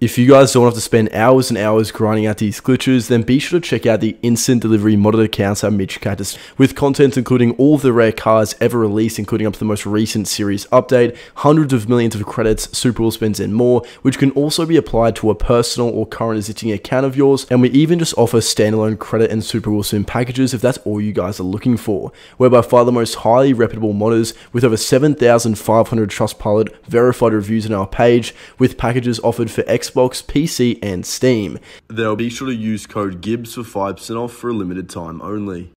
If you guys don't have to spend hours and hours grinding out these glitches, then be sure to check out the Instant Delivery modded accounts at Mitch Cactus, with content including all the rare cars ever released, including up to the most recent series update, hundreds of millions of credits, super all spins, and more, which can also be applied to a personal or current existing account of yours, and we even just offer standalone credit and super all spin packages if that's all you guys are looking for. We're by far the most highly reputable modders, with over 7,500 Trustpilot verified reviews on our page, with packages offered for X Xbox, PC, and Steam. They'll be sure to use code GIBS for 5% off for a limited time only.